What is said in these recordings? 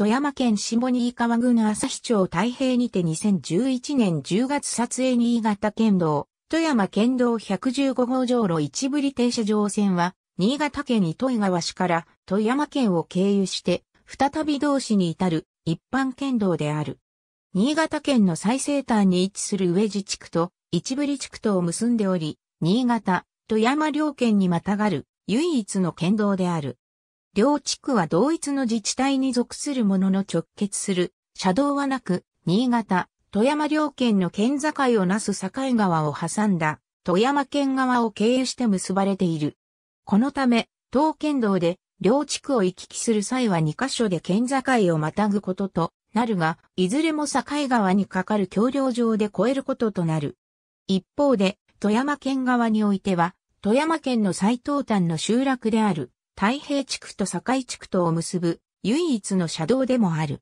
富山県下新川郡旭町太平にて2011年10月撮影新潟県道、富山県道115号上路一ぶり停車場線は、新潟県糸魚川市から富山県を経由して、再び同市に至る一般県道である。新潟県の最西端に位置する上地地区と一ぶり地区とを結んでおり、新潟、富山両県にまたがる唯一の県道である。両地区は同一の自治体に属するものの直結する、車道はなく、新潟、富山両県の県境をなす境川を挟んだ、富山県側を経由して結ばれている。このため、東県道で、両地区を行き来する際は2カ所で県境をまたぐこととなるが、いずれも境川にかかる橋梁上で越えることとなる。一方で、富山県側においては、富山県の最東端の集落である、太平地区と堺地区とを結ぶ唯一の車道でもある。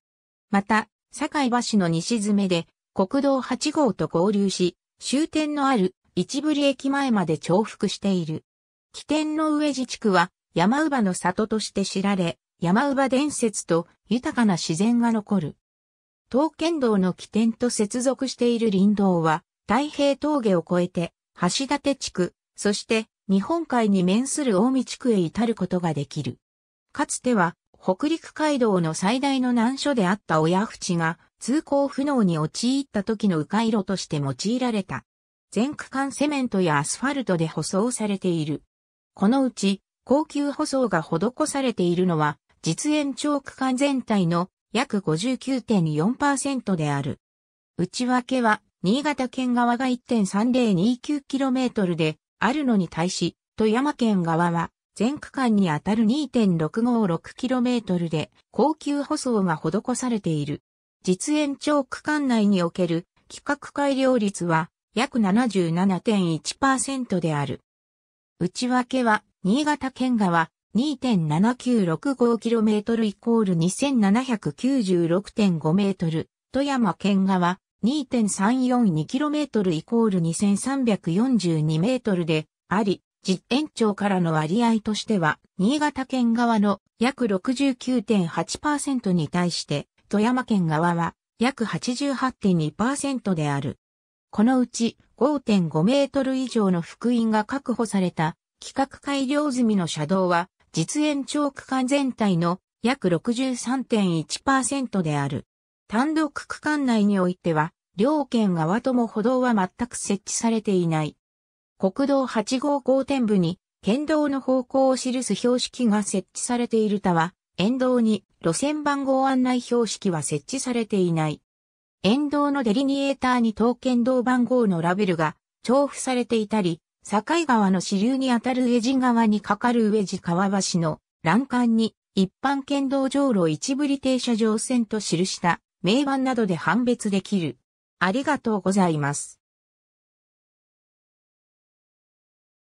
また、堺橋の西詰めで国道8号と合流し、終点のある市ぶり駅前まで重複している。起点の上地地区は山乳の里として知られ、山乳伝説と豊かな自然が残る。東剣道の起点と接続している林道は、太平峠を越えて、橋立地区、そして日本海に面する大見地区へ至ることができる。かつては、北陸街道の最大の難所であった親淵が通行不能に陥った時の迂回路として用いられた。全区間セメントやアスファルトで舗装されている。このうち、高級舗装が施されているのは、実演長区間全体の約59.4%である。内訳は、新潟県側が 1.3029km で、あるのに対し、富山県側は、全区間にあたる 2.656km で高級舗装が施されている。実演長区間内における規格改良率は約77.1%である。内訳は新潟県側 2.7965km イコール 2796.5m、富山県側 2.342km イコール 2342m であり、実延長からの割合としては、新潟県側の約69.8%に対して、富山県側は約88.2%である。このうち5.5メートル以上の福音が確保された規格改良済みの車道は実延長区間全体の約63.1%である。単独区間内においては、両県側とも歩道は全く設置されていない。国道8号交点部に、県道の方向を記す標識が設置されているたは、沿道に路線番号案内標識は設置されていない。沿道のデリニエーターに東県道番号のラベルが重複されていたり、境川の支流にあたる上地川に架かる上地川橋の欄干に一般県道上路一部里停車場線と記した名盤などで判別できる。ありがとうございます。